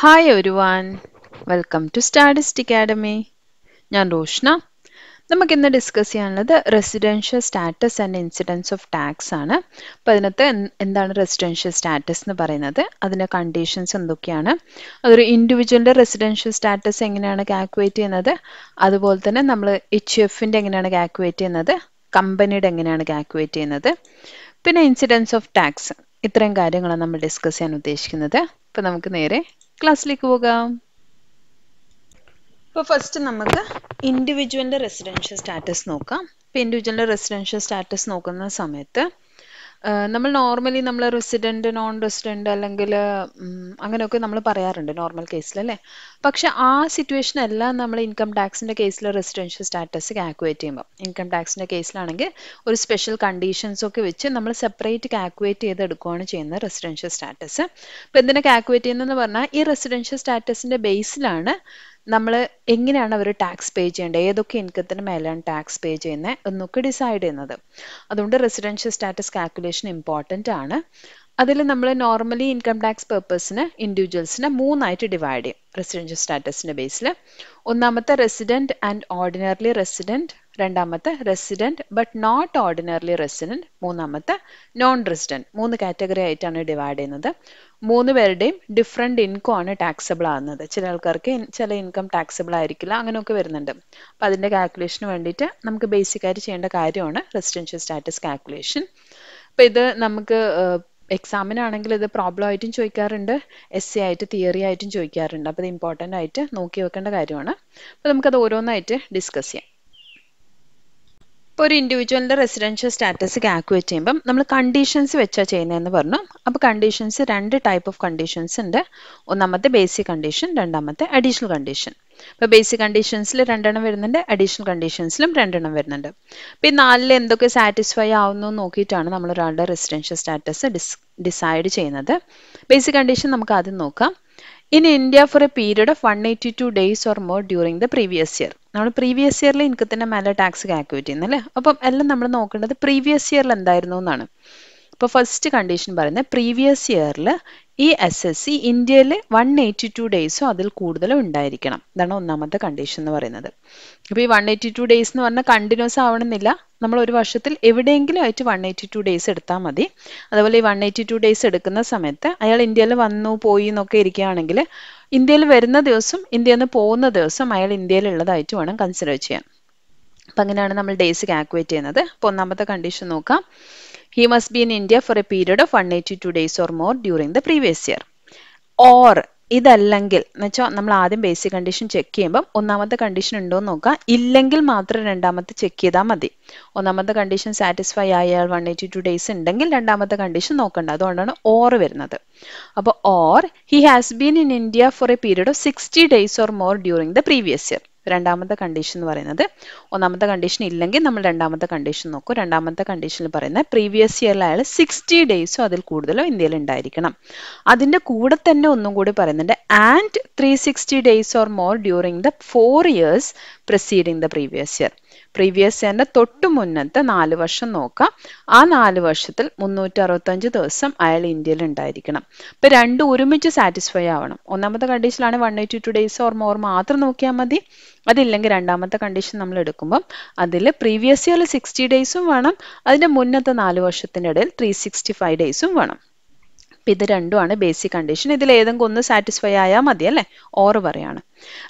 Hi ഒരു വാൻ welcome to statistic academy ഞാൻ റോഷ്ന ഇന്ന് ഡിസ്കസ് ചെയ്യാനുള്ളത് residential status and incidence of tax ആണ് അപ്പോൾ അതിനകത്ത് എന്താണ് റെസിഡൻഷ്യൽ സ്റ്റാറ്റസ് എന്ന് പറയുന്നത് അതിൻ്റെ കണ്ടീഷൻസ് എന്തൊക്കെയാണ് അതൊരു ഇൻഡിവിജ്വലിൻ്റെ റെസിഡൻഷ്യൽ സ്റ്റാറ്റസ് എങ്ങനെയാണ് കാൽക്കുലേറ്റ് ചെയ്യുന്നത് അതുപോലെ തന്നെ നമ്മൾ എച്ച് എഫിൻ്റെ എങ്ങനെയാണ് കാൽക്കുലേറ്റ് ചെയ്യുന്നത് കമ്പനിയുടെ എങ്ങനെയാണ് കാൽക്കുലേറ്റ് ചെയ്യുന്നത് പിന്നെ ഇൻസിഡൻസ് ഓഫ് ടാക്സ് ഇത്രയും കാര്യങ്ങളാണ് നമ്മൾ ഡിസ്കസ് ചെയ്യാൻ ഉദ്ദേശിക്കുന്നത് അപ്പൊ നമുക്ക് നേരെ ക്ലാസ്സിലേക്ക് പോകാം ഇപ്പൊ ഫസ്റ്റ് നമുക്ക് ഇൻഡിവിജ്വലിന്റെ റെസിഡൻഷ്യൽ സ്റ്റാറ്റസ് നോക്കാം ഇപ്പൊ ഇൻഡിവിജ്വലിന്റെ റെസിഡൻഷ്യൽ സ്റ്റാറ്റസ് നോക്കുന്ന സമയത്ത് നമ്മൾ നോർമലി നമ്മൾ റെസിഡന്റ് നോൺ റെസിഡന്റ് അല്ലെങ്കിൽ അങ്ങനെയൊക്കെ നമ്മൾ പറയാറുണ്ട് നോർമൽ കേസിൽ അല്ലേ പക്ഷെ ആ സിറ്റുവേഷൻ എല്ലാം നമ്മൾ ഇൻകം ടാക്സിന്റെ കേസിൽ റെസിഡൻഷ്യൽ സ്റ്റാറ്റസ് കാൽക്കുലേറ്റ് ചെയ്യുമ്പോൾ ഇൻകം ടാക്സിന്റെ കേസിലാണെങ്കിൽ ഒരു സ്പെഷ്യൽ കണ്ടീഷൻസ് ഒക്കെ വെച്ച് നമ്മൾ സെപ്പറേറ്റ് കാൽക്കുലേറ്റ് ചെയ്തെടുക്കുകയാണ് ചെയ്യുന്നത് റെസിഡൻഷ്യൽ സ്റ്റാറ്റസ് അപ്പോൾ എന്തിനാണ് കാൽക്കുലേറ്റ് ചെയ്യുന്നതെന്ന് പറഞ്ഞാൽ ഈ റെസിഡൻഷ്യൽ സ്റ്റാറ്റസിന്റെ ബേസിലാണ് നമ്മൾ എങ്ങനെയാണ് അവർ ടാക്സ് പേ ചെയ്യേണ്ടത് ഏതൊക്കെ ഇൻകത്തിന് മേലെയാണ് ടാക്സ് പേ ചെയ്യുന്നത് എന്നൊക്കെ ഡിസൈഡ് ചെയ്യുന്നത് അതുകൊണ്ട് റെസിഡൻഷ്യൽ സ്റ്റാറ്റസ് കാൽക്കുലേഷൻ ഇമ്പോർട്ടൻ്റ് ആണ് അതിൽ നമ്മൾ നോർമലി ഇൻകം ടാക്സ് പേർപ്പസിന് ഇൻഡിവിജ്വൽസിനെ മൂന്നായിട്ട് ഡിവൈഡ് ചെയ്യും റെസിഡൻഷ്യൽ സ്റ്റാറ്റസിൻ്റെ ബേസിൽ ഒന്നാമത്തെ റെസിഡൻറ്റ് ആൻഡ് ഓർഡിനറിലി റെസിഡൻറ്റ് രണ്ടാമത്തെ resident but not ordinarily resident മൂന്നാമത്തെ നോൺ റെസിഡൻറ്റ് മൂന്ന് കാറ്റഗറി ആയിട്ടാണ് ഡിവൈഡ് ചെയ്യുന്നത് മൂന്ന് പേരുടെയും ഡിഫറെൻ്റ് ഇൻകം ആണ് ടാക്സബിൾ ആകുന്നത് ചില ആൾക്കാർക്ക് ചില ഇൻകം ടാക്സബിൾ ആയിരിക്കില്ല അങ്ങനെയൊക്കെ വരുന്നുണ്ട് അപ്പോൾ അതിൻ്റെ കാൽക്കുലേഷന് വേണ്ടിയിട്ട് നമുക്ക് ബേസിക്കായിട്ട് ചെയ്യേണ്ട കാര്യമാണ് റെസിഡൻഷ്യൽ സ്റ്റാറ്റസ് കാൽക്കുലേഷൻ അപ്പം ഇത് നമുക്ക് എക്സാമിനാണെങ്കിൽ ഇത് പ്രോബ്ലം ആയിട്ടും ചോദിക്കാറുണ്ട് എസ് സി ആയിട്ട് തിയറി ആയിട്ടും ചോദിക്കാറുണ്ട് അപ്പോൾ ഇത് ഇമ്പോർട്ടൻ്റ് ആയിട്ട് നോക്കി വെക്കേണ്ട കാര്യമാണ് അപ്പോൾ നമുക്കത് ഓരോന്നായിട്ട് ഡിസ്കസ് ചെയ്യാം ഒരു ഇൻഡിവിജ്വലിൻ്റെ റെസിഡൻഷ്യൽ സ്റ്റാറ്റസ് കാൽക്കുലേറ്റ് ചെയ്യുമ്പം നമ്മൾ കണ്ടീഷൻസ് വെച്ചാൽ ചെയ്യുന്നതെന്ന് പറഞ്ഞു അപ്പോൾ കണ്ടീഷൻസ് രണ്ട് ടൈപ്പ് ഓഫ് കണ്ടീഷൻസ് ഉണ്ട് ഒന്നാമത്തെ ബേസിക് കണ്ടീഷൻ രണ്ടാമത്തെ അഡീഷണൽ കണ്ടീഷൻ അപ്പോൾ ബേസിക് കണ്ടീഷൻസിൽ രണ്ടെണ്ണം വരുന്നുണ്ട് അഡീഷണൽ കണ്ടീഷൻസിലും രണ്ടെണ്ണം വരുന്നുണ്ട് അപ്പോൾ ഈ നാലിൽ എന്തൊക്കെ സാറ്റിസ്ഫൈ ആവുന്നു നോക്കിയിട്ടാണ് നമ്മൾ ഒരാളുടെ റെസിഡൻഷ്യൽ സ്റ്റാറ്റസ് ഡിസൈഡ് ചെയ്യുന്നത് ബേസിക് കണ്ടീഷൻ നമുക്ക് ആദ്യം നോക്കാം in India for a period of one eighty two days or more during the previous year നമ്മൾ പ്രീവിയസ് ഇയറിൽ തന്നെ മേലെ ടാക്സ് കാൽക്കുലേറ്റ് ചെയ്യുന്നത് അല്ലേ അപ്പം എല്ലാം നമ്മൾ നോക്കേണ്ടത് പ്രീവിയസ് ഇയറിൽ എന്തായിരുന്നു എന്നാണ് ഇപ്പോൾ ഫസ്റ്റ് കണ്ടീഷൻ പറയുന്നത് പ്രീവിയസ് ഇയറിൽ ഈ എസ് എസ് സി ഇന്ത്യയിൽ വൺ എയ്റ്റി ടു ഡേയ്സോ അതിൽ കൂടുതലോ ഉണ്ടായിരിക്കണം ഇതാണ് ഒന്നാമത്തെ കണ്ടീഷൻ എന്ന് പറയുന്നത് അപ്പോൾ ഈ വൺ എയ്റ്റി ടു ഡേയ്സ് എന്ന് പറഞ്ഞാൽ കണ്ടിന്യൂസ് ആവണമെന്നില്ല നമ്മൾ ഒരു വർഷത്തിൽ എവിടെയെങ്കിലും ആയിട്ട് വൺ എയ്റ്റി ടു ഡേയ്സ് എടുത്താൽ മതി അതുപോലെ ഈ വൺ എയ്റ്റി ടു ഡേയ്സ് എടുക്കുന്ന സമയത്ത് അയാൾ ഇന്ത്യയിൽ വന്നു പോയി എന്നൊക്കെ ഇരിക്കുകയാണെങ്കിൽ ഇന്ത്യയിൽ വരുന്ന ദിവസം ഇന്ത്യയിൽ നിന്ന് പോകുന്ന ദിവസം അയാൾ ഇന്ത്യയിലുള്ളതായിട്ട് വേണം കൺസിഡർ ചെയ്യാൻ അപ്പം അങ്ങനെയാണ് നമ്മൾ ഡേയ്സ് കാൽക്കുലേറ്റ് ചെയ്യുന്നത് അപ്പോൾ ഒന്നാമത്തെ കണ്ടീഷൻ നോക്കാം he must be in India for a period of one eighty two days or more during the previous year or ഇതല്ലെങ്കിൽ എന്നുവെച്ചാൽ നമ്മൾ ആദ്യം ബേസിക് കണ്ടീഷൻ ചെക്ക് ചെയ്യുമ്പം ഒന്നാമത്തെ കണ്ടീഷൻ ഉണ്ടോ എന്ന് നോക്കുക ഇല്ലെങ്കിൽ മാത്രം രണ്ടാമത്തെ ചെക്ക് ചെയ്താൽ മതി ഒന്നാമത്തെ കണ്ടീഷൻ സാറ്റിസ്ഫൈ ആയാൽ വൺ എയ്റ്റി ടു ഡേയ്സ് ഉണ്ടെങ്കിൽ രണ്ടാമത്തെ കണ്ടീഷൻ നോക്കണ്ട അതുകൊണ്ടാണ് ഓർ വരുന്നത് അപ്പോൾ or he has been in India for a period of sixty days or more during the previous year രണ്ടാമത്തെ കണ്ടീഷൻ എന്ന് പറയുന്നത് ഒന്നാമത്തെ കണ്ടീഷൻ ഇല്ലെങ്കിൽ നമ്മൾ രണ്ടാമത്തെ കണ്ടീഷൻ നോക്കും രണ്ടാമത്തെ കണ്ടീഷനിൽ പറയുന്ന പ്രീവിയസ് ഇയറിൽ അയാൾ സിക്സ്റ്റി ഡേയ്സോ അതിൽ കൂടുതലോ ഇന്ത്യയിൽ ഉണ്ടായിരിക്കണം അതിൻ്റെ കൂടെ തന്നെ ഒന്നും കൂടി പറയുന്നുണ്ട് and three sixty days or more during the four years preceding the previous year previous ഇയറിന്റെ തൊട്ടു മുന്നത്തെ നാല് വർഷം നോക്കാം ആ നാല് വർഷത്തിൽ മുന്നൂറ്റി അറുപത്തഞ്ച് ദിവസം അയാൾ ഇന്ത്യയിൽ ഉണ്ടായിരിക്കണം ഇപ്പൊ രണ്ടും ഒരുമിച്ച് സാറ്റിസ്ഫൈ ആവണം ഒന്നാമത്തെ കണ്ടീഷനിലാണ് one eighty two days or more മാത്രം നോക്കിയാൽ മതി അതില്ലെങ്കിൽ രണ്ടാമത്തെ കണ്ടീഷൻ നമ്മൾ എടുക്കുമ്പോൾ അതിൽ പ്രീവിയസ് ഇയറിൽ സിക്സ്റ്റി ഡേയ്സും വേണം അതിന്റെ മുന്നത്തെ നാല് വർഷത്തിൻ്റെ ഇടയിൽ ത്രീ സിക്സ്റ്റി ഫൈവ് ഡേയ്സും വേണം ഇത് രണ്ടുമാണ് ബേസിക് കണ്ടീഷൻ ഇതിൽ ഏതെങ്കിലും ഒന്ന് സാറ്റിസ്ഫൈ ആയാൽ മതി അല്ലേ ഓർ പറയാണ്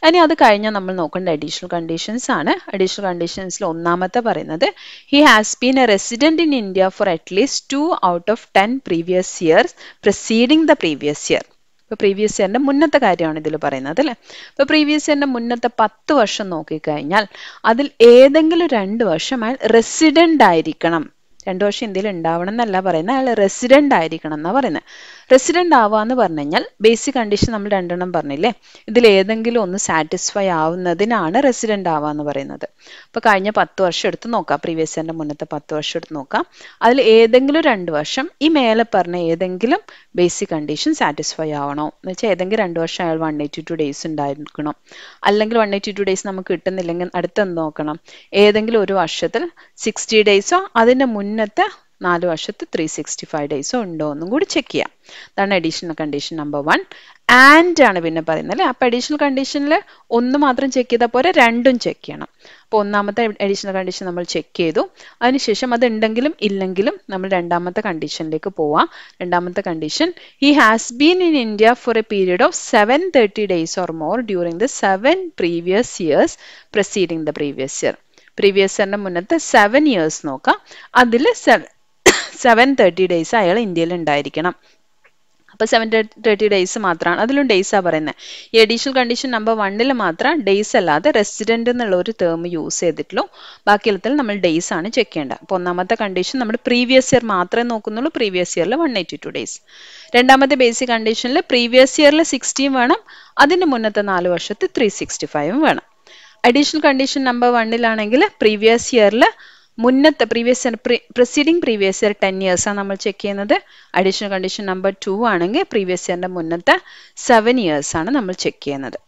ഇനി അത് കഴിഞ്ഞാൽ നമ്മൾ നോക്കേണ്ട അഡീഷണൽ കണ്ടീഷൻസ് ആണ് അഡീഷണൽ കണ്ടീഷൻസിൽ ഒന്നാമത്തെ പറയുന്നത് he has been a resident in India for at least two out of ten previous years preceding the previous year ഇപ്പൊ പ്രീവിയസ് ഇയറിന്റെ മുന്നത്തെ കാര്യമാണ് ഇതിൽ പറയുന്നത് അല്ലേ ഇപ്പൊ പ്രീവിയസ് ഇയറിന്റെ മുന്നത്തെ പത്ത് വർഷം നോക്കിക്കഴിഞ്ഞാൽ അതിൽ ഏതെങ്കിലും രണ്ട് വർഷം അയാൾ റെസിഡന്റ് ആയിരിക്കണം രണ്ട് വർഷം ഇന്ത്യയിൽ ഉണ്ടാവണം എന്നല്ല പറയുന്നത് അയാൾ റെസിഡൻ്റ് ആയിരിക്കണം എന്നാണ് പറയുന്നത് റെസിഡൻ്റ് ആവാന്ന് പറഞ്ഞു കഴിഞ്ഞാൽ ബേസിക് കണ്ടീഷൻ നമ്മൾ രണ്ടെണ്ണം പറഞ്ഞില്ലേ ഇതിൽ ഏതെങ്കിലും ഒന്ന് സാറ്റിസ്ഫൈ ആവുന്നതിനാണ് റെസിഡൻ്റ് ആവാന്ന് പറയുന്നത് അപ്പോൾ കഴിഞ്ഞ പത്ത് വർഷം എടുത്ത് നോക്കാം പ്രീവിയസ് ഇയറിൻ്റെ മുന്നത്തെ പത്ത് വർഷം എടുത്ത് നോക്കാം അതിൽ ഏതെങ്കിലും രണ്ട് വർഷം ഈ മേലെ പറഞ്ഞ ഏതെങ്കിലും ബേസിക് കണ്ടീഷൻ സാറ്റിസ്ഫൈ ആവണോ എന്ന് വെച്ചാൽ ഏതെങ്കിലും രണ്ട് വർഷം അയാൾ വൺ എയ്റ്റി ടു ഡേയ്സ് ഉണ്ടായിരിക്കണം അല്ലെങ്കിൽ വൺ എയ്റ്റി ടു ഡേയ്സ് നമുക്ക് കിട്ടുന്നില്ലെങ്കിൽ അടുത്തെന്ന് നോക്കണം ഏതെങ്കിലും ഒരു വർഷത്തിൽ സിക്സ്റ്റി ഡേയ്സോ അതിൻ്റെ മുന്നത്തെ നാല് വർഷത്ത് ത്രീ സിക്സ്റ്റി ഫൈവ് ഡേയ്സോ ഉണ്ടോ എന്നും കൂടി ചെക്ക് ചെയ്യാം അതാണ് additional condition number one and ആണ് പിന്നെ പറയുന്നത് അല്ലേ അപ്പോൾ അഡീഷണൽ കണ്ടീഷനിൽ ഒന്ന് മാത്രം ചെക്ക് ചെയ്താൽ പോലെ രണ്ടും ചെക്ക് ചെയ്യണം അപ്പോൾ ഒന്നാമത്തെ അഡീഷണൽ കണ്ടീഷൻ നമ്മൾ ചെക്ക് ചെയ്തു അതിനുശേഷം അത് ഉണ്ടെങ്കിലും ഇല്ലെങ്കിലും നമ്മൾ രണ്ടാമത്തെ കണ്ടീഷനിലേക്ക് പോവാം രണ്ടാമത്തെ condition he has been in India for a period of seven thirty days or more during the seven previous years preceding the previous year previous ഇയറിന് മുന്നത്തെ സെവൻ ഇയേഴ്സ് നോക്കാം അതിൽ സെവൻ തേർട്ടി ഡേയ്സ് അയാൾ ഇന്ത്യയിൽ ഉണ്ടായിരിക്കണം അപ്പോൾ സെവൻ തേർട്ടി ഡേയ്സ് മാത്രമാണ് അതിലും ഡേയ്സാണ് പറയുന്നത് ഈ അഡീഷണൽ കണ്ടീഷൻ നമ്പർ വണ്ണിൽ മാത്രം ഡേയ്സ് അല്ലാതെ റെസിഡൻ്റ് എന്നുള്ള ഒരു ടേം യൂസ് ചെയ്തിട്ടുള്ളൂ ബാക്കിയുള്ളതിൽ നമ്മൾ ഡേയ്സ് ആണ് ചെക്ക് ചെയ്യേണ്ടത് അപ്പോൾ ഒന്നാമത്തെ കണ്ടീഷൻ നമ്മൾ പ്രീവിയസ് ഇയർ മാത്രമേ നോക്കുന്നുള്ളൂ പ്രീവിയസ് ഇയറിൽ വൺ എയ്റ്റി ടു ഡേയ്സ് രണ്ടാമത്തെ ബേസിക് കണ്ടീഷനിൽ പ്രീവിയസ് ഇയറിൽ സിക്സ്റ്റീൻ വേണം അതിന് മുന്നത്തെ നാല് വർഷത്തെ ത്രീ സിക്സ്റ്റി ഫൈവും വേണം അഡീഷണൽ കണ്ടീഷൻ നമ്പർ വണ്ണിലാണെങ്കിൽ പ്രീവിയസ് ഇയറിൽ മുന്നത്തെ previous year preceding previous year ten ഇയേഴ്സാണ് നമ്മൾ ചെക്ക് ചെയ്യുന്നത് അഡീഷണൽ കണ്ടീഷൻ നമ്പർ ടു ആണെങ്കിൽ പ്രീവിയസ് ഇയറിൻ്റെ മുന്നത്തെ സെവൻ ഇയേഴ്സാണ് നമ്മൾ ചെക്ക് ചെയ്യുന്നത്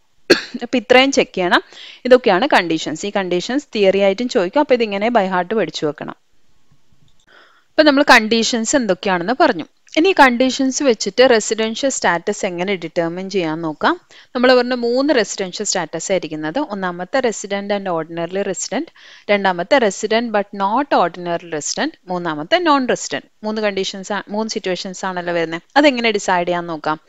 അപ്പോൾ ഇത്രയും ചെക്ക് ചെയ്യണം ഇതൊക്കെയാണ് കണ്ടീഷൻസ് ഈ കണ്ടീഷൻസ് തിയറി ആയിട്ടും ചോദിക്കും അപ്പോൾ ഇതിങ്ങനെ ബൈ ഹാർട്ട് പഠിച്ചു വെക്കണം അപ്പോൾ നമ്മൾ കണ്ടീഷൻസ് എന്തൊക്കെയാണെന്ന് പറഞ്ഞു ഇനി കണ്ടീഷൻസ് വെച്ചിട്ട് റെസിഡൻഷ്യൽ സ്റ്റാറ്റസ് എങ്ങനെ ഡിറ്റർമിൻ ചെയ്യാൻ നോക്കാം നമ്മൾ പറഞ്ഞ മൂന്ന് റെസിഡൻഷ്യൽ സ്റ്റാറ്റസ് ആയിരിക്കുന്നത് ഒന്നാമത്തെ റെസിഡൻറ്റ് ആൻഡ് ഓർഡിനറി റെസിഡൻറ്റ് രണ്ടാമത്തെ resident but not ordinary resident മൂന്നാമത്തെ നോൺ റെസിഡൻറ്റ് മൂന്ന് കണ്ടീഷൻസ് മൂന്ന് സിറ്റുവേഷൻസ് ആണല്ലോ വരുന്നത് അതെങ്ങനെ ഡിസൈഡ് ചെയ്യാൻ നോക്കാം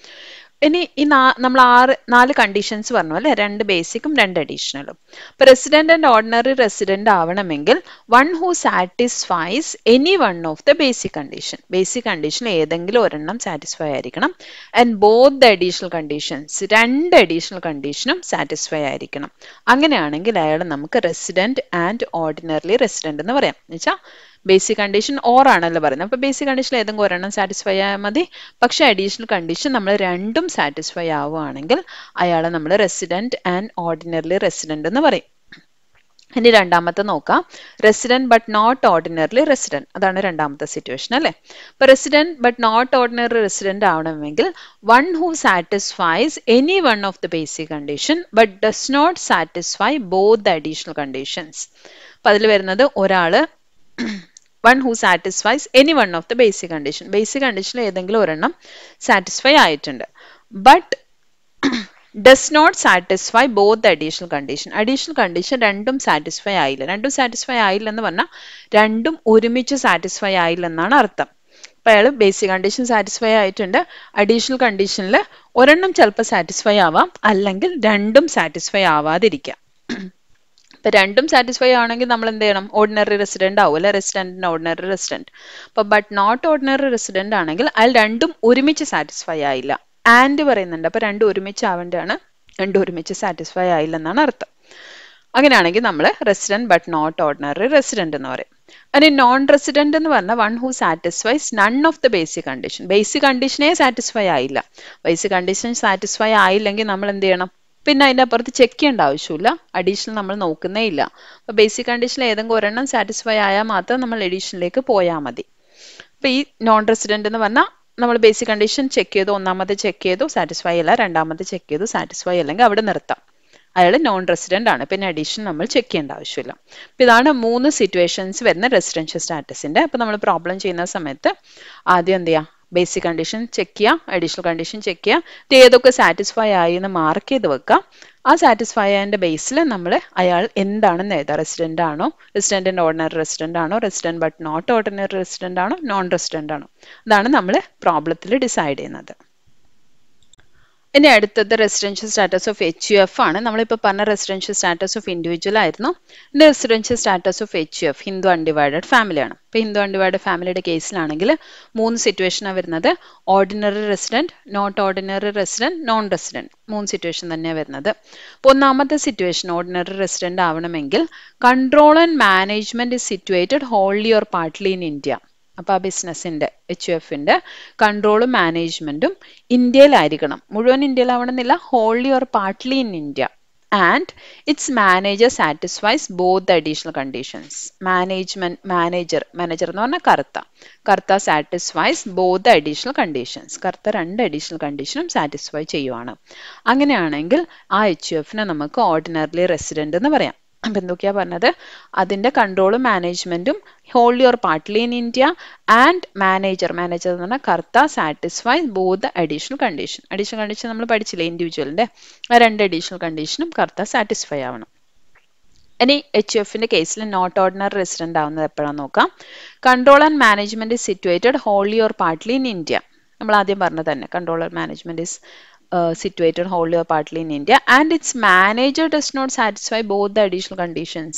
ഇനി ഈ നമ്മൾ ആറ് നാല് കണ്ടീഷൻസ് പറഞ്ഞു അല്ലെ രണ്ട് ബേസിക്കും രണ്ട് അഡീഷണലും പ്രസിഡന്റ് ആൻഡ് ഓർഡിനറി റെസിഡന്റ് ആവണമെങ്കിൽ one who satisfies any one of the basic condition basic condition ഏതെങ്കിലും ഒരെണ്ണം സാറ്റിസ്ഫൈ ആയിരിക്കണം and both the additional conditions രണ്ട് അഡീഷണൽ കണ്ടീഷനും സാറ്റിസ്ഫൈ ആയിരിക്കണം അങ്ങനെയാണെങ്കിൽ അയാൾ നമുക്ക് റെസിഡന്റ് ആൻഡ് ഓർഡിനറി റെസിഡന്റ് എന്ന് പറയാം എന്നുവെച്ചാൽ ബേസിക് കണ്ടീഷൻ ഓർ ആണല്ലോ പറയുന്നത് അപ്പോൾ ബേസിക് കണ്ടീഷൻ ഏതെങ്കിലും ഒരെണ്ണം സാറ്റിസ്ഫൈ ആയാൽ മതി പക്ഷേ അഡീഷണൽ കണ്ടീഷൻ നമ്മൾ രണ്ടും സാറ്റിസ്ഫൈ ആവുകയാണെങ്കിൽ അയാളെ നമ്മൾ റെസിഡൻറ്റ് ആൻഡ് ഓർഡിനറിലി റെസിഡൻറ്റ് എന്ന് പറയും ഇനി രണ്ടാമത്തെ നോക്കാം resident but not ordinarily resident അതാണ് രണ്ടാമത്തെ സിറ്റുവേഷൻ അല്ലേ ഇപ്പൊ resident but not ordinary resident ആവണമെങ്കിൽ one who satisfies any one of the basic condition but does not satisfy both the additional conditions അപ്പം അതിൽ വരുന്നത് ഒരാൾ one who satisfies any one of the basic condition basic കണ്ടീഷനിൽ ഏതെങ്കിലും ഒരെണ്ണം satisfy ആയിട്ടുണ്ട് but does not satisfy both additional condition additional condition രണ്ടും satisfy ആയില്ല രണ്ടും സാറ്റിസ്ഫൈ ആയില്ല എന്ന് പറഞ്ഞാൽ രണ്ടും ഒരുമിച്ച് സാറ്റിസ്ഫൈ ആയില്ലെന്നാണ് അർത്ഥം അപ്പം അയാൾ ബേസിക് കണ്ടീഷൻ സാറ്റിസ്ഫൈ ആയിട്ടുണ്ട് അഡീഷണൽ കണ്ടീഷനിൽ ഒരെണ്ണം ചിലപ്പോൾ സാറ്റിസ്ഫൈ ആവാം അല്ലെങ്കിൽ രണ്ടും സാറ്റിസ്ഫൈ ആവാതിരിക്കാം ഇപ്പൊ രണ്ടും സാറ്റിസ്ഫൈ ആണെങ്കിൽ നമ്മൾ എന്ത് ചെയ്യണം ഓർഡിനറി റെസിഡന്റ് ആവും അല്ലെ റെസിഡന്റിന് ഓർഡിനറി റെസിഡന്റ് അപ്പൊ ബട്ട് നോട്ട് ഓർഡിനറി റെസിഡന്റ് ആണെങ്കിൽ അതിൽ രണ്ടും ഒരുമിച്ച് സാറ്റിസ്ഫൈ ആയില്ല ആൻഡ് പറയുന്നുണ്ട് അപ്പൊ രണ്ടും ഒരുമിച്ച് ആവേണ്ടതാണ് രണ്ടും ഒരുമിച്ച് സാറ്റിസ്ഫൈ ആയില്ലെന്നാണ് അർത്ഥം അങ്ങനെയാണെങ്കിൽ നമ്മൾ resident but not ordinary resident എന്ന് പറയും അതിന് നോൺ റെസിഡന്റ് എന്ന് പറഞ്ഞാൽ one who satisfies none of the basic condition basic കണ്ടീഷനെ സാറ്റിസ്ഫൈ ആയില്ല ബേസിക് കണ്ടീഷൻ സാറ്റിസ്ഫൈ ആയില്ലെങ്കിൽ നമ്മൾ എന്ത് ചെയ്യണം പിന്നെ അതിൻ്റെ അപ്പുറത്ത് ചെക്ക് ചെയ്യേണ്ട ആവശ്യമില്ല അഡീഷണൽ നമ്മൾ നോക്കുന്നേ ഇല്ല അപ്പോൾ ബേസിക് കണ്ടീഷനിൽ ഏതെങ്കിലും ഒരെണ്ണം സാറ്റിസ്ഫൈ ആയാൽ മാത്രം നമ്മൾ എഡീഷനിലേക്ക് പോയാൽ മതി അപ്പോൾ ഈ നോൺ റെസിഡൻ്റ് എന്ന് പറഞ്ഞാൽ നമ്മൾ ബേസിക് കണ്ടീഷൻ ചെക്ക് ചെയ്തു ഒന്നാമത്തെ ചെക്ക് ചെയ്തു സാറ്റിസ്ഫൈ അല്ല രണ്ടാമത്തെ ചെക്ക് ചെയ്തു സാറ്റിസ്ഫൈ അല്ലെങ്കിൽ അവിടെ നിർത്താം അയാൾ നോൺ റെസിഡൻ്റ് ആണ് പിന്നെ അഡീഷൻ നമ്മൾ ചെക്ക് ചെയ്യേണ്ട ആവശ്യമില്ല അപ്പം ഇതാണ് മൂന്ന് സിറ്റുവേഷൻസ് വരുന്ന റെസിഡൻഷ്യൽ സ്റ്റാറ്റസിൻ്റെ അപ്പം നമ്മൾ പ്രോബ്ലം ചെയ്യുന്ന സമയത്ത് ആദ്യം എന്ത് ചെയ്യുക ബേസിക് കണ്ടീഷൻ ചെക്ക് ചെയ്യുക അഡീഷണൽ കണ്ടീഷൻ ചെക്ക് ചെയ്യുക ഇത് ഏതൊക്കെ സാറ്റിസ്ഫൈ ആയി എന്ന് മാർക്ക് ചെയ്ത് വെക്കുക ആ സാറ്റിസ്ഫൈ ആയതിൻ്റെ ബേസിൽ നമ്മൾ അയാൾ എന്താണെന്ന് എഴുതുക റെസിഡൻ്റ് ആണോ റെസിഡൻ്റ് ആൻഡ് ഓർഡിനറി റെസിഡൻ്റ് ആണോ resident but not ordinary resident ആണോ നോൺ റെസിഡൻ്റ് ആണോ അതാണ് നമ്മൾ പ്രോബ്ലത്തിൽ ഡിസൈഡ് ചെയ്യുന്നത് ഇനി അടുത്തത് residential status of H U F ആണ് നമ്മളിപ്പോൾ പറഞ്ഞ റെസിഡൻഷ്യൽ സ്റ്റാറ്റസ് ഓഫ് ഇൻഡിവിജ്വൽ ആയിരുന്നു ഇനി residential status of H U F Hindu undivided ഫാമിലിയാണ് ഇപ്പോൾ ഹിന്ദു അൺഡിവൈഡഡ് ഫാമിലിയുടെ കേസിലാണെങ്കിൽ മൂന്ന് സിറ്റുവേഷനാണ് വരുന്നത് ordinary resident not ordinary resident non resident മൂന്ന് സിറ്റുവേഷൻ തന്നെയാണ് വരുന്നത് അപ്പോൾ ഒന്നാമത്തെ സിറ്റുവേഷൻ ഓർഡിനറി റെസിഡൻറ്റ് ആവണമെങ്കിൽ control and management is situated wholly or partly in India അപ്പോൾ ആ ബിസിനസ്സിൻ്റെ എച്ച് എഫിൻ്റെ കൺട്രോളും മാനേജ്മെൻറ്റും ഇന്ത്യയിലായിരിക്കണം മുഴുവൻ ഇന്ത്യയിലാവണമെന്നില്ല wholly or partly in India and its manager satisfies both additional conditions management manager manager എന്ന് പറഞ്ഞാൽ karta karta satisfies both additional conditions karta രണ്ട് അഡീഷണൽ കണ്ടീഷനും സാറ്റിസ്ഫൈ ചെയ്യുവാണ് അങ്ങനെയാണെങ്കിൽ ആ എച്ച് എഫിനെ നമുക്ക് ഓർഡിനറിലി റെസിഡൻ്റ് എന്ന് പറയാം അപ്പം എന്തൊക്കെയാ പറഞ്ഞത് അതിൻ്റെ കൺട്രോളും മാനേജ്മെൻറ്റും wholly or partly in India and manager manager എന്ന് പറഞ്ഞാൽ karta satisfy both additional condition additional condition നമ്മൾ പഠിച്ചില്ലേ ഇൻഡിവിജ്വലിൻ്റെ ആ രണ്ട് അഡീഷണൽ കണ്ടീഷനും കർത്ത സാറ്റിസ്ഫൈ ആവണം ഇനി എച്ച് എഫിന്റെ കേസിൽ നോട്ട് ഓർഡിനറി റെസിഡന്റ് ആവുന്നത് എപ്പോഴാണ് നോക്കാം control and management is situated wholly or partly in India നമ്മൾ ആദ്യം പറഞ്ഞത് തന്നെ controller management is uh, situated wholly or partly in India and its manager does not satisfy both the additional conditions.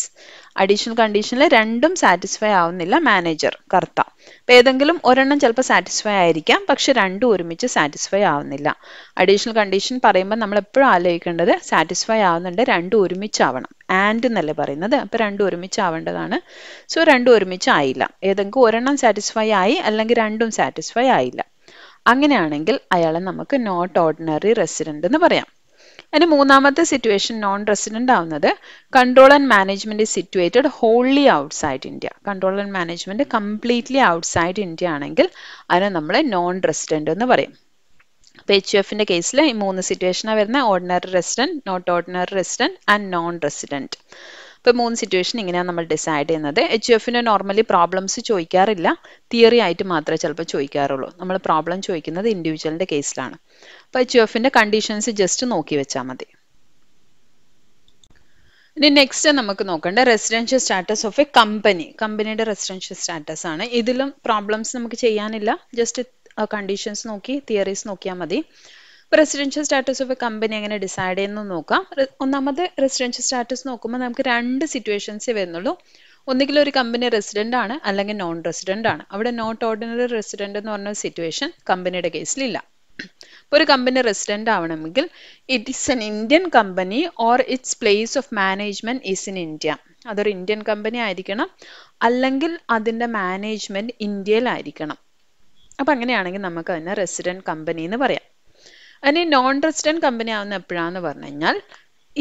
Additional കണ്ടീഷനിൽ രണ്ടും satisfy ആവുന്നില്ല manager കർത്ത അപ്പം ഏതെങ്കിലും ഒരെണ്ണം ചിലപ്പോൾ സാറ്റിസ്ഫൈ ആയിരിക്കാം പക്ഷെ രണ്ടും ഒരുമിച്ച് സാറ്റിസ്ഫൈ ആവുന്നില്ല അഡീഷണൽ കണ്ടീഷൻ പറയുമ്പോൾ നമ്മൾ എപ്പോഴും ആലോചിക്കേണ്ടത് സാറ്റിസ്ഫൈ ആവുന്നുണ്ട് രണ്ടും ഒരുമിച്ചാവണം ആൻഡ് എന്നല്ലേ പറയുന്നത് അപ്പോൾ രണ്ടും ഒരുമിച്ചാവേണ്ടതാണ് സോ രണ്ടും ഒരുമിച്ച് ആയില്ല ഏതെങ്കിലും ഒരെണ്ണം സാറ്റിസ്ഫൈ ആയി അല്ലെങ്കിൽ രണ്ടും സാറ്റിസ്ഫൈ ആയില്ല അങ്ങനെയാണെങ്കിൽ അയാളെ നമുക്ക് നോട്ട് ഓർഡിനറി റെസിഡന്റ് എന്ന് പറയാം അതിന് മൂന്നാമത്തെ സിറ്റുവേഷൻ നോൺ റെസിഡന്റ് ആവുന്നത് control and management situated wholly outside India control and management completely outside India ആണെങ്കിൽ അതിനെ നമ്മൾ നോൺ റെസിഡന്റ് എന്ന് പറയും അപ്പോൾ എച്ച് എഫിൻ്റെ കേസിൽ ഈ മൂന്ന് സിറ്റുവേഷനാണ് വരുന്നത് ordinary resident not ordinary resident and non resident ഇപ്പോൾ മൂന്ന് സിറ്റുവേഷൻ ഇങ്ങനെയാണ് നമ്മൾ ഡിസൈഡ് ചെയ്യുന്നത് എച്ച് എഫിന് നോർമലി പ്രോബ്ലംസ് ചോദിക്കാറില്ല തിയറി ആയിട്ട് മാത്രമേ ചിലപ്പോൾ ചോദിക്കാറുള്ളൂ നമ്മൾ പ്രോബ്ലം ചോദിക്കുന്നത് ഇൻഡിവിജ്വലിൻ്റെ കേസിലാണ് അപ്പോൾ എച്ച് എഫിൻ്റെ കണ്ടീഷൻസ് ജസ്റ്റ് നോക്കി വെച്ചാൽ മതി ഇനി നെക്സ്റ്റ് നമുക്ക് നോക്കേണ്ട residential status of a company കമ്പനിയുടെ റെസിഡൻഷ്യൽ സ്റ്റാറ്റസ് ആണ് ഇതിലും പ്രോബ്ലംസ് നമുക്ക് ചെയ്യാനില്ല ജസ്റ്റ് കണ്ടീഷൻസ് നോക്കി തിയറീസ് നോക്കിയാൽ മതി residential status of a company എങ്ങനെ ഡിസൈഡ് ചെയ്യുന്നു നോക്കാം ഒന്നാമത് റെസിഡൻഷ്യൽ സ്റ്റാറ്റസ് നോക്കുമ്പോൾ നമുക്ക് രണ്ട് സിറ്റുവേഷൻസേ വരുന്നുള്ളൂ ഒന്നുകിൽ ഒരു കമ്പനി റെസിഡന്റ് ആണ് അല്ലെങ്കിൽ നോൺ റെസിഡന്റ് ആണ് അവിടെ നോട്ട് ഓർഡിനറി റെസിഡന്റ് എന്ന് പറഞ്ഞ സിറ്റുവേഷൻ കമ്പനിയുടെ കേസിലില്ല ഇപ്പോൾ ഒരു കമ്പനി റെസിഡന്റ് ആവണമെങ്കിൽ it is an Indian company or its place of management is in India അതൊരു ഇന്ത്യൻ കമ്പനി ആയിരിക്കണം അല്ലെങ്കിൽ അതിൻ്റെ മാനേജ്മെന്റ് ഇന്ത്യയിലായിരിക്കണം അപ്പോൾ അങ്ങനെയാണെങ്കിൽ നമുക്ക് അതിനെ റെസിഡന്റ് കമ്പനി എന്ന് പറയാം ഇനി നോൺ റെസിഡൻറ്റ് കമ്പനി ആവുന്ന എപ്പോഴാന്ന് പറഞ്ഞു കഴിഞ്ഞാൽ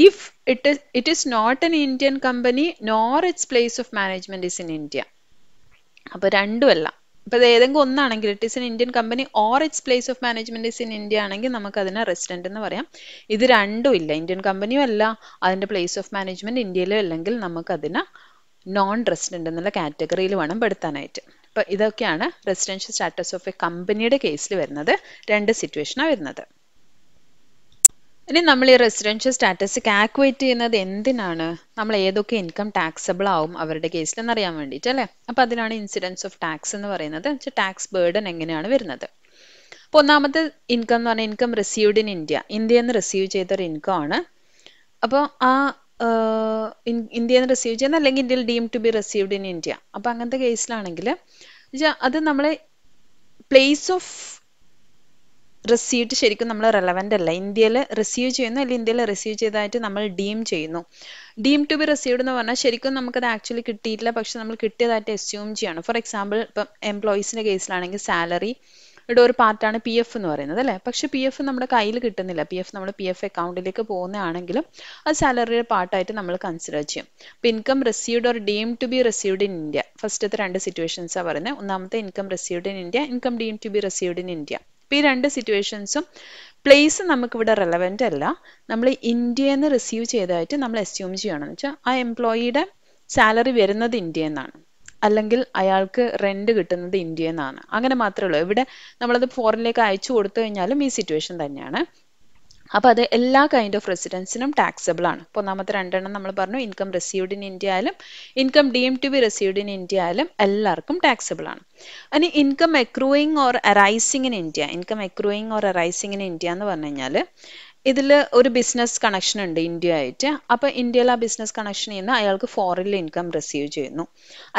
if it is it is not an Indian company nor its place of management is in India അപ്പോൾ രണ്ടുമല്ല ഇപ്പോൾ ഏതെങ്കിലും ഒന്നാണെങ്കിൽ it is in Indian company or its place of management is in India ആണെങ്കിൽ നമുക്ക് അതിനെ റെസിഡന്റ് എന്ന് പറയാം ഇത് രണ്ടും ഇല്ല ഇന്ത്യൻ കമ്പനിയും അല്ല അതിൻ്റെ പ്ലേസ് ഓഫ് മാനേജ്മെന്റ് ഇന്ത്യയിലും അല്ലെങ്കിൽ നമുക്കതിനെ നോൺ റെസിഡന്റ് എന്നുള്ള കാറ്റഗറിയിൽ വേണം പെടുത്താനായിട്ട് അപ്പോൾ ഇതൊക്കെയാണ് റെസിഡൻഷ്യൽ സ്റ്റാറ്റസ് ഓഫ് എ കമ്പനിയുടെ കേസിൽ വരുന്നത് രണ്ട് സിറ്റുവേഷനാണ് വരുന്നത് ഇനി നമ്മൾ ഈ റെസിഡൻഷ്യൽ സ്റ്റാറ്റസ് കാൽക്കുലേറ്റ് ചെയ്യുന്നത് എന്തിനാണ് നമ്മൾ ഏതൊക്കെ ഇൻകം ടാക്സബിൾ ആവും അവരുടെ കേസിൽ എന്നറിയാൻ വേണ്ടിയിട്ട് അല്ലേ അപ്പോൾ അതിനാണ് ഇൻസിഡൻസ് ഓഫ് ടാക്സ് എന്ന് പറയുന്നത് ടാക്സ് ബേർഡൻ എങ്ങനെയാണ് വരുന്നത് അപ്പോൾ ഒന്നാമത്തെ ഇൻകം എന്ന് പറഞ്ഞാൽ ഇൻകം റിസീവ്ഡ് ഇൻ ഇന്ത്യ ഇന്ത്യയിൽ നിന്ന് റിസീവ് ഒരു ഇൻകം ആണ് അപ്പോൾ ആ ഇന്ത്യയിൽ നിന്ന് റിസീവ് ചെയ്യുന്ന അല്ലെങ്കിൽ ഇന്ത്യയിൽ deem to be received in India അപ്പൊ അങ്ങനത്തെ കേസിലാണെങ്കിൽ അത് നമ്മളെ പ്ലേസ് ഓഫ് റിസീവ്ഡ് ശരിക്കും നമ്മൾ റെലവൻ്റ് അല്ല ഇന്ത്യയിൽ റിസീവ് ചെയ്യുന്നു അല്ലെങ്കിൽ ഇന്ത്യയിൽ റിസീവ് ചെയ്തതായിട്ട് നമ്മൾ ഡീം ചെയ്യുന്നു ഡീം ടു ബി റിസീവ്ഡ് എന്ന് പറഞ്ഞാൽ ശരിക്കും നമുക്കത് ആക്ച്വലി കിട്ടിയിട്ടില്ല പക്ഷെ നമ്മൾ കിട്ടിയതായിട്ട് എസ്യൂം ചെയ്യണം ഫോർ എക്സാമ്പിൾ ഇപ്പം എംപ്ലോയീസിൻ്റെ കേസിലാണെങ്കിൽ സാലറി ഇവിടെ ഒരു പാർട്ടാണ് പി എഫ് എന്ന് പറയുന്നത് അല്ലേ പക്ഷേ പി എഫ് നമ്മുടെ കയ്യിൽ കിട്ടുന്നില്ല പി എഫ് നമ്മൾ പി എഫ് അക്കൗണ്ടിലേക്ക് പോകുന്നതാണെങ്കിലും അത് സാലറിയുടെ പാർട്ടായിട്ട് നമ്മൾ കൺസിഡർ ചെയ്യും അപ്പോൾ income received or deem to be received in India ഫസ്റ്റത്തെ രണ്ട് സിറ്റുവേഷൻസാണ് പറയുന്നത് ഒന്നാമത്തെ income received in India income deem to be received in India ഇപ്പോൾ ഈ രണ്ട് സിറ്റുവേഷൻസും പ്ലേസ് നമുക്കിവിടെ റെലവെൻ്റ് അല്ല നമ്മൾ ഇന്ത്യയിൽ നിന്ന് റിസീവ് ചെയ്തതായിട്ട് നമ്മൾ അസ്യൂം ചെയ്യണമെന്ന് വെച്ചാൽ ആ എംപ്ലോയിയുടെ സാലറി വരുന്നത് ഇന്ത്യയിൽ നിന്നാണ് അല്ലെങ്കിൽ അയാൾക്ക് റെന്റ് കിട്ടുന്നത് ഇന്ത്യയിൽ നിന്നാണ് അങ്ങനെ മാത്രമേ ഉള്ളൂ ഇവിടെ നമ്മളത് ഫോറിനിലേക്ക് അയച്ചു കൊടുത്തു കഴിഞ്ഞാലും ഈ സിറ്റുവേഷൻ തന്നെയാണ് അപ്പോൾ അത് എല്ലാ കൈൻഡ് ഓഫ് റെസിഡൻസിനും ടാക്സബിൾ ആണ് ഇപ്പോൾ ഒന്നാമത്തെ രണ്ടെണ്ണം നമ്മൾ പറഞ്ഞു ഇൻകം റിസീവ്ഡ് ഇൻ ഇന്ത്യ ആയാലും income deem to be received in India ആയാലും എല്ലാവർക്കും ടാക്സബിൾ ആണ് ഇനി income accruing or arising in India income accruing or arising in India എന്ന് പറഞ്ഞു കഴിഞ്ഞാൽ ഇതിൽ ഒരു ബിസിനസ് കണക്ഷൻ ഉണ്ട് ഇന്ത്യ ആയിട്ട് അപ്പോൾ ഇന്ത്യയിൽ ആ ബിസിനസ് കണക്ഷൻ ചെയ്യുന്ന അയാൾക്ക് ഫോറിനിൽ ഇൻകം റിസീവ് ചെയ്യുന്നു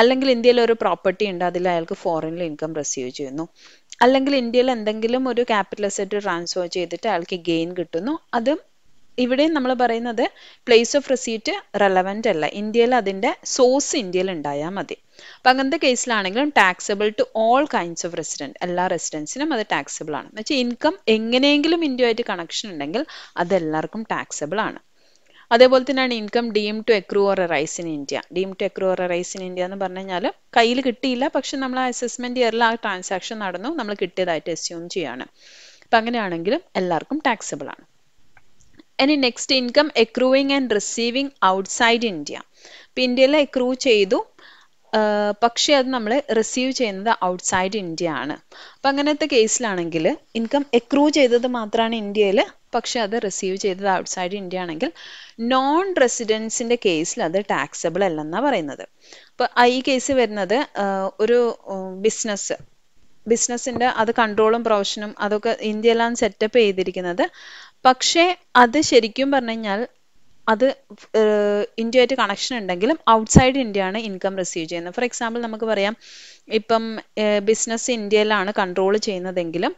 അല്ലെങ്കിൽ ഇന്ത്യയിൽ ഒരു പ്രോപ്പർട്ടി ഉണ്ട് അതിൽ അയാൾക്ക് ഫോറിനിൽ ഇൻകം റിസീവ് ചെയ്യുന്നു അല്ലെങ്കിൽ ഇന്ത്യയിൽ എന്തെങ്കിലും ഒരു ക്യാപിറ്റൽ അസറ്റ് ട്രാൻസ്ഫർ ചെയ്തിട്ട് അയാൾക്ക് ഗെയിൻ കിട്ടുന്നു അത് ഇവിടെ നമ്മൾ പറയുന്നത് പ്ലേസ് ഓഫ് റിസീറ്റ് റെലവൻ്റ് അല്ല ഇന്ത്യയിൽ അതിൻ്റെ സോഴ്സ് ഇന്ത്യയിൽ ഉണ്ടായാൽ മതി അപ്പം അങ്ങനത്തെ കേസിലാണെങ്കിലും taxable to all kinds of resident എല്ലാ റെസിഡൻസിനും അത് ടാക്സബിൾ ആണ് എന്നുവെച്ചാൽ ഇൻകം എങ്ങനെയെങ്കിലും ഇന്ത്യയുമായിട്ട് കണക്ഷൻ ഉണ്ടെങ്കിൽ അതെല്ലാവർക്കും ടാക്സബിൾ ആണ് അതേപോലെ തന്നെയാണ് income deem to accrue or rise in India deem to accrue or rise in India എന്ന് പറഞ്ഞു കഴിഞ്ഞാൽ കയ്യിൽ കിട്ടിയില്ല പക്ഷെ നമ്മൾ ആ അസസ്മെന്റ് ഇയറിൽ ആ ട്രാൻസാക്ഷൻ നടന്നു നമ്മൾ കിട്ടിയതായിട്ട് അസ്യൂം ചെയ്യാണ് അപ്പം അങ്ങനെയാണെങ്കിലും എല്ലാവർക്കും ടാക്സബിൾ ആണ് ഇനി next income accruing and receiving outside India ഇപ്പം ഇന്ത്യയിൽ എക്രൂ ചെയ്തു പക്ഷെ അത് നമ്മൾ റിസീവ് ചെയ്യുന്നത് ഔട്ട്സൈഡ് ഇന്ത്യ ആണ് അപ്പം അങ്ങനത്തെ കേസിലാണെങ്കിൽ ഇൻകം എക്രൂ ചെയ്തത് മാത്രമാണ് ഇന്ത്യയിൽ പക്ഷേ അത് റിസീവ് ചെയ്തത് ഔട്ട്സൈഡ് ഇന്ത്യ ആണെങ്കിൽ നോൺ റെസിഡൻസിൻ്റെ കേസിൽ അത് ടാക്സബിൾ അല്ലെന്നാണ് പറയുന്നത് അപ്പോൾ ഈ കേസ് വരുന്നത് ഒരു ബിസിനസ് ബിസിനസ്സിൻ്റെ അത് കൺട്രോളും പ്രൊവിഷനും അതൊക്കെ ഇന്ത്യയിലാണ് സെറ്റപ്പ് ചെയ്തിരിക്കുന്നത് പക്ഷേ അത് ശരിക്കും പറഞ്ഞു കഴിഞ്ഞാൽ അത് ഇന്ത്യയായിട്ട് കണക്ഷൻ ഉണ്ടെങ്കിലും ഔട്ട്സൈഡ് ഇന്ത്യയാണ് ഇൻകം റിസീവ് ചെയ്യുന്നത് ഫോർ എക്സാമ്പിൾ നമുക്ക് പറയാം ഇപ്പം ബിസിനസ് ഇന്ത്യയിലാണ് കൺട്രോൾ ചെയ്യുന്നതെങ്കിലും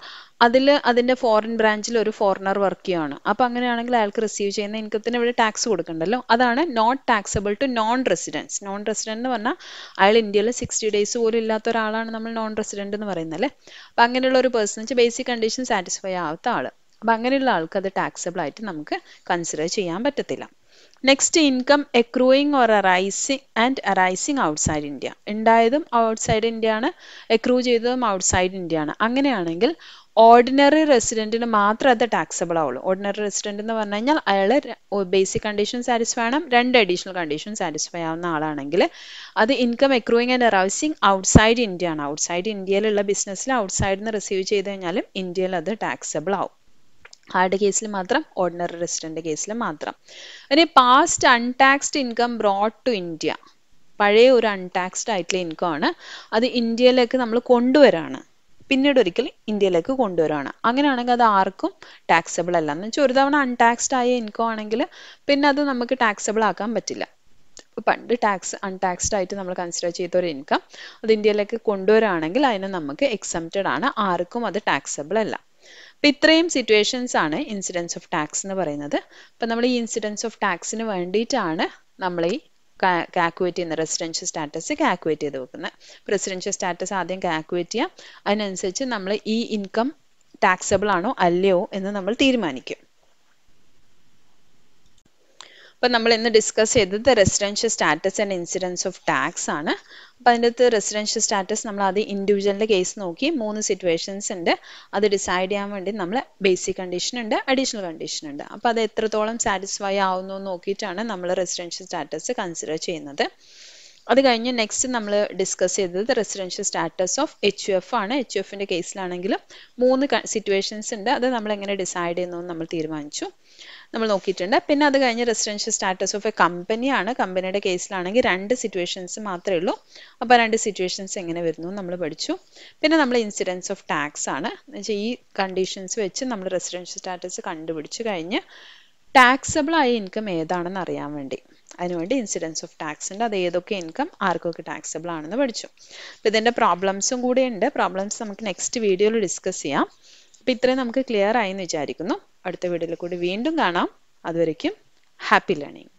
അതിൽ അതിൻ്റെ ഫോറിൻ ബ്രാഞ്ചിൽ ഒരു ഫോറിനർ വർക്ക് ചെയ്യുകയാണ് അപ്പോൾ അങ്ങനെയാണെങ്കിൽ അയാൾക്ക് റിസീവ് ചെയ്യുന്ന ഇൻകത്തിന് ഇവിടെ ടാക്സ് കൊടുക്കണ്ടല്ലോ അതാണ് not taxable to non residence non resident എന്ന് പറഞ്ഞാൽ അയാൾ ഇന്ത്യയിൽ സിക്സ്റ്റി ഡേയ്സ് പോലും ഇല്ലാത്ത ഒരാളാണ് നമ്മൾ നോൺ റെസിഡൻ്റ് എന്ന് പറയുന്നത് അല്ലേ അപ്പോൾ അങ്ങനെയുള്ള ഒരു പേഴ്സൺ ബേസിക് കണ്ടീഷൻ സാറ്റിസ്ഫൈ ആവാത്ത ആൾ അപ്പം അങ്ങനെയുള്ള ആൾക്ക് അത് ടാക്സബിൾ ആയിട്ട് നമുക്ക് കൺസിഡർ ചെയ്യാൻ പറ്റത്തില്ല next income accruing or arising and arising outside India ഉണ്ടായതും ഔട്ട്സൈഡ് ഇന്ത്യ ആണ് എക്രൂ ചെയ്തതും ഔട്ട്സൈഡ് ഇന്ത്യ ആണ് അങ്ങനെയാണെങ്കിൽ ഓർഡിനറി റെസിഡൻറ്റിന് മാത്രം അത് ടാക്സബിൾ ആവുള്ളൂ ഓർഡിനറി റെസിഡൻറ്റ് എന്ന് പറഞ്ഞു കഴിഞ്ഞാൽ അയാൾ ബേസിക് കണ്ടീഷൻ സാറ്റിസ്ഫൈ ആണ് രണ്ട് അഡീഷണൽ കണ്ടീഷൻ സാറ്റിസ്ഫൈ ആവുന്ന ആളാണെങ്കിൽ അത് income accruing and arising outside India ആണ് ഔട്ട്സൈഡ് ഇന്ത്യയിലുള്ള ബിസിനസ്സിൽ ഔട്ട്സൈഡിൽ നിന്ന് റിസീവ് ചെയ്ത് കഴിഞ്ഞാലും ഇന്ത്യയിൽ അത് ടാക്സബിൾ ആവും ഹാർഡ് കേസിൽ മാത്രം ഓർഡിനറി റെസിഡൻ്റ് കേസിൽ മാത്രം ഇനി past untaxed income brought to India പഴയ ഒരു അൺടാക്സ്ഡ് ആയിട്ടുള്ള ഇൻകം ആണ് അത് ഇന്ത്യയിലേക്ക് നമ്മൾ കൊണ്ടുവരാണ് പിന്നീട് ഒരിക്കൽ ഇന്ത്യയിലേക്ക് കൊണ്ടുവരികയാണ് അങ്ങനെയാണെങ്കിൽ അത് ആർക്കും ടാക്സബിൾ അല്ല എന്ന് വെച്ചാൽ ഒരു തവണ അൺടാക്സ്ഡ് ആയ ഇൻകം ആണെങ്കിൽ പിന്നെ അത് നമുക്ക് ടാക്സബിൾ ആക്കാൻ പറ്റില്ല പണ്ട് ടാക്സ് അൺടാക്സ്ഡ് ആയിട്ട് നമ്മൾ കൺസിഡർ ചെയ്ത ഒരു ഇൻകം അത് ഇന്ത്യയിലേക്ക് കൊണ്ടുവരാണെങ്കിൽ അതിന് നമുക്ക് എക്സംപ്റ്റഡ് ആണ് ആർക്കും അത് ടാക്സബിൾ അല്ല അപ്പം ഇത്രയും സിറ്റുവേഷൻസ് ആണ് ഇൻസിഡൻസ് ഓഫ് ടാക്സ് എന്ന് പറയുന്നത് അപ്പം നമ്മൾ ഈ ഇൻസിഡൻസ് ഓഫ് ടാക്സിന് വേണ്ടിയിട്ടാണ് നമ്മൾ ഈ കാൽക്കുലേറ്റ് ചെയ്യുന്ന റെസിഡൻഷ്യൽ സ്റ്റാറ്റസ് കാൽക്കുലേറ്റ് ചെയ്ത് വെക്കുന്നത് റെസിഡൻഷ്യൽ സ്റ്റാറ്റസ് ആദ്യം കാൽക്കുലേറ്റ് ചെയ്യുക അതിനനുസരിച്ച് നമ്മൾ ഈ ഇൻകം ടാക്സബിൾ ആണോ അല്ലയോ എന്ന് നമ്മൾ തീരുമാനിക്കും അപ്പം നമ്മൾ ഇന്ന് ഡിസ്കസ് ചെയ്തത് residential status and incidence of tax ആണ് അപ്പം അതിൻ്റെ അകത്ത് റെസിഡൻഷ്യൽ സ്റ്റാറ്റസ് നമ്മൾ അത് ഇൻഡിവിജ്വലിൻ്റെ കേസ് നോക്കി മൂന്ന് സിറ്റുവേഷൻസ് ഉണ്ട് അത് ഡിസൈഡ് ചെയ്യാൻ വേണ്ടി നമ്മൾ ബേസിക് കണ്ടീഷൻ ഉണ്ട് അഡീഷണൽ കണ്ടീഷൻ ഉണ്ട് അപ്പോൾ അത് എത്രത്തോളം സാറ്റിസ്ഫൈ ആവുന്നു നോക്കിയിട്ടാണ് നമ്മൾ റെസിഡൻഷ്യൽ സ്റ്റാറ്റസ് കൺസിഡർ ചെയ്യുന്നത് അത് കഴിഞ്ഞ് നെക്സ്റ്റ് നമ്മൾ ഡിസ്കസ് ചെയ്തത് residential status of H U F ആണ് എച്ച് യു എഫിൻ്റെ കേസിലാണെങ്കിലും മൂന്ന് സിറ്റുവേഷൻസ് ഉണ്ട് അത് നമ്മൾ എങ്ങനെ ഡിസൈഡ് ചെയ്യുന്നു നമ്മൾ തീരുമാനിച്ചു നമ്മൾ നോക്കിയിട്ടുണ്ട് പിന്നെ അത് കഴിഞ്ഞ് റെസിഡൻഷ്യൽ സ്റ്റാറ്റസ് ഓഫ് എ കമ്പനിയാണ് കമ്പനിയുടെ കേസിലാണെങ്കിൽ രണ്ട് സിറ്റുവേഷൻസ് മാത്രമേ ഉള്ളൂ അപ്പോൾ രണ്ട് സിറ്റുവേഷൻസ് എങ്ങനെ വരുന്നു നമ്മൾ പഠിച്ചു പിന്നെ നമ്മൾ ഇൻസിഡൻസ് ഓഫ് ടാക്സ് ആണ് എന്നുവെച്ചാൽ ഈ കണ്ടീഷൻസ് വെച്ച് നമ്മൾ റെസിഡൻഷ്യൽ സ്റ്റാറ്റസ് കണ്ടുപിടിച്ച് കഴിഞ്ഞ് ടാക്സബിൾ ആയ ഇൻകം ഏതാണെന്ന് അറിയാൻ വേണ്ടി അതിനുവേണ്ടി ഇൻസിഡൻസ് ഓഫ് ടാക്സ് ഉണ്ട് അത് ഏതൊക്കെ ഇൻകം ആർക്കൊക്കെ ടാക്സബിൾ ആണെന്ന് പഠിച്ചു അപ്പം ഇതിൻ്റെ പ്രോബ്ലംസും കൂടെ ഉണ്ട് പ്രോബ്ലംസ് നമുക്ക് നെക്സ്റ്റ് വീഡിയോയിൽ ഡിസ്കസ് ചെയ്യാം അപ്പോൾ ഇത്രയും നമുക്ക് ക്ലിയർ ആയി എന്ന് വിചാരിക്കുന്നു അടുത്ത വീഡിയോയിൽ കൂടി വീണ്ടും കാണാം അതുവരയ്ക്കും ഹാപ്പി ലേണിംഗ്